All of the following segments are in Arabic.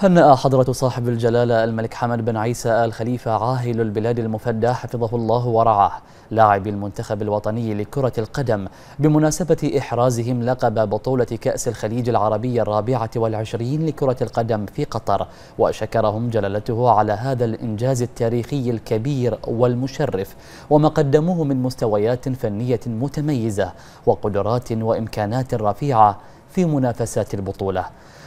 هنأ حضرة صاحب الجلالة الملك حمد بن عيسى آل خليفة عاهل البلاد المفدى حفظه الله ورعاه لاعب المنتخب الوطني لكرة القدم بمناسبة إحرازهم لقب بطولة كأس الخليج العربي الرابعة والعشرين لكرة القدم في قطر وشكرهم جلالته على هذا الإنجاز التاريخي الكبير والمشرف وما قدموه من مستويات فنية متميزة وقدرات وإمكانات رفيعة في منافسات البطولة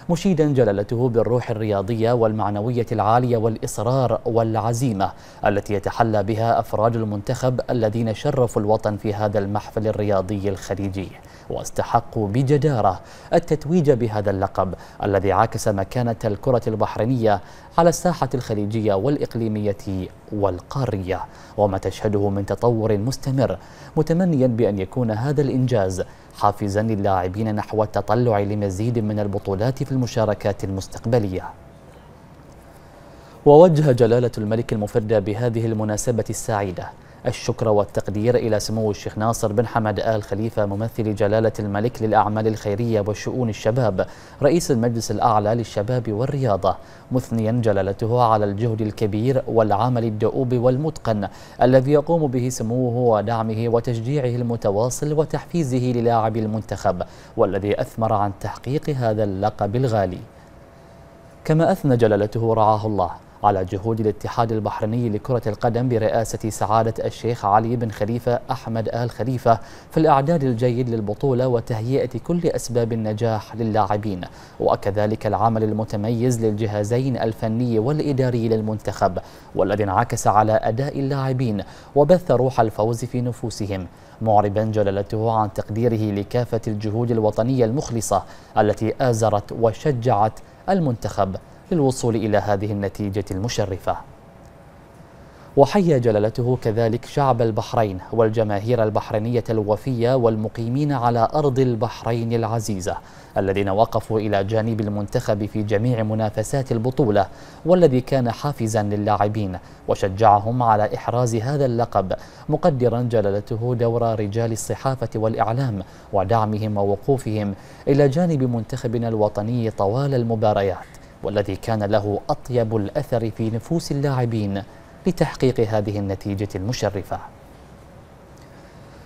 مشيدا جلالته بالروح الرياضية والمعنوية العالية والإصرار والعزيمة التي يتحلى بها أفراد المنتخب الذين شرفوا الوطن في هذا المحفل الرياضي الخليجي واستحقوا بجدارة التتويج بهذا اللقب الذي عكس مكانة الكرة البحرينية على الساحة الخليجية والإقليمية والقارية وما تشهده من تطور مستمر متمنيا بأن يكون هذا الإنجاز حافزا اللاعبين نحو التطلع لمزيد من البطولات في المشاركات المستقبلية ووجه جلالة الملك المفردة بهذه المناسبة السعيدة الشكر والتقدير إلى سمو الشيخ ناصر بن حمد آل خليفة ممثل جلالة الملك للأعمال الخيرية وشؤون الشباب رئيس المجلس الأعلى للشباب والرياضة مثنيا جلالته على الجهد الكبير والعمل الدؤوب والمتقن الذي يقوم به سموه ودعمه وتشجيعه المتواصل وتحفيزه للاعبي المنتخب والذي أثمر عن تحقيق هذا اللقب الغالي كما أثنى جلالته رعاه الله على جهود الاتحاد البحريني لكرة القدم برئاسة سعادة الشيخ علي بن خليفة أحمد آل خليفة في الإعداد الجيد للبطولة وتهيئة كل أسباب النجاح للاعبين وكذلك العمل المتميز للجهازين الفني والإداري للمنتخب والذي انعكس على أداء اللاعبين وبث روح الفوز في نفوسهم معربا جلالته عن تقديره لكافة الجهود الوطنية المخلصة التي آزرت وشجعت المنتخب للوصول إلى هذه النتيجة المشرفة وحيا جلالته كذلك شعب البحرين والجماهير البحرينية الوفية والمقيمين على أرض البحرين العزيزة الذين وقفوا إلى جانب المنتخب في جميع منافسات البطولة والذي كان حافزا للاعبين وشجعهم على إحراز هذا اللقب مقدرا جلالته دور رجال الصحافة والإعلام ودعمهم ووقوفهم إلى جانب منتخبنا الوطني طوال المباريات والذي كان له أطيب الأثر في نفوس اللاعبين لتحقيق هذه النتيجة المشرفة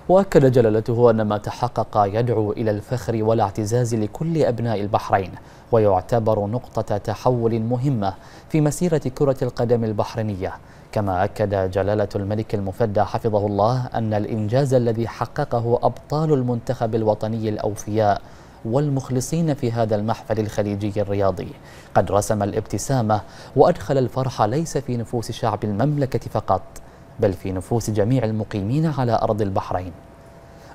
وأكد جلالته أن ما تحقق يدعو إلى الفخر والاعتزاز لكل أبناء البحرين ويعتبر نقطة تحول مهمة في مسيرة كرة القدم البحرينية كما أكد جلالة الملك المفدى حفظه الله أن الإنجاز الذي حققه أبطال المنتخب الوطني الأوفياء والمخلصين في هذا المحفل الخليجي الرياضي قد رسم الابتسامة وأدخل الفرح ليس في نفوس شعب المملكة فقط بل في نفوس جميع المقيمين على أرض البحرين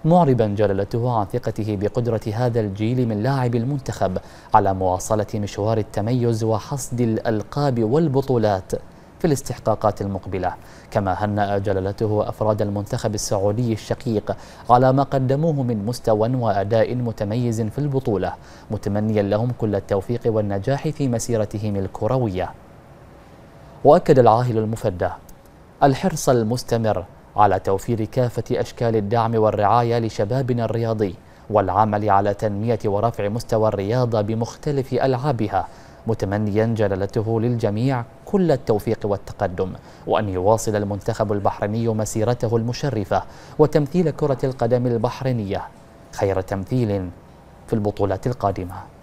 معربا جلالته عن ثقته بقدرة هذا الجيل من لاعبي المنتخب على مواصلة مشوار التميز وحصد الألقاب والبطولات في الاستحقاقات المقبلة كما هنأ جلالته أفراد المنتخب السعودي الشقيق على ما قدموه من مستوى وأداء متميز في البطولة متمنيا لهم كل التوفيق والنجاح في مسيرتهم الكروية وأكد العاهل المفدى الحرص المستمر على توفير كافة أشكال الدعم والرعاية لشبابنا الرياضي والعمل على تنمية ورفع مستوى الرياضة بمختلف ألعابها متمنيا جلالته للجميع كل التوفيق والتقدم وأن يواصل المنتخب البحريني مسيرته المشرفة وتمثيل كرة القدم البحرينية خير تمثيل في البطولات القادمه